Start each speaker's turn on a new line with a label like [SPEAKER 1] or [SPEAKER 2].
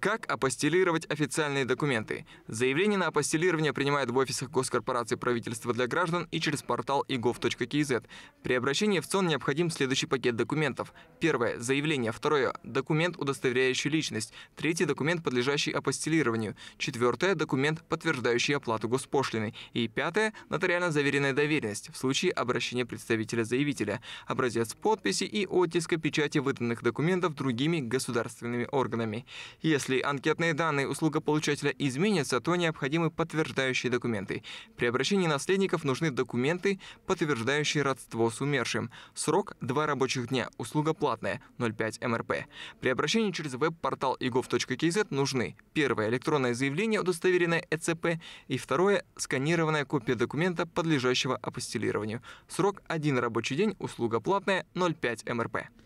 [SPEAKER 1] Как апостелировать официальные документы? Заявление на апостелирование принимают в офисах госкорпорации правительства для граждан и через портал igov.kz. При обращении в ЦОН необходим следующий пакет документов. Первое – заявление. Второе – документ, удостоверяющий личность. Третий – документ, подлежащий апостелированию. Четвертое – документ, подтверждающий оплату госпошлины. И пятое – нотариально заверенная доверенность в случае обращения представителя заявителя. Образец подписи и оттиска печати выданных документов другими государственными органами. Если если анкетные данные услугополучателя получателя изменятся, то необходимы подтверждающие документы. При обращении наследников нужны документы, подтверждающие родство с умершим. Срок – 2 рабочих дня, услуга платная – 0,5 МРП. При обращении через веб-портал egov.kz нужны первое – электронное заявление, удостоверенное ЭЦП, и второе – сканированная копия документа, подлежащего апостилированию. Срок – 1 рабочий день, услуга платная – 0,5 МРП.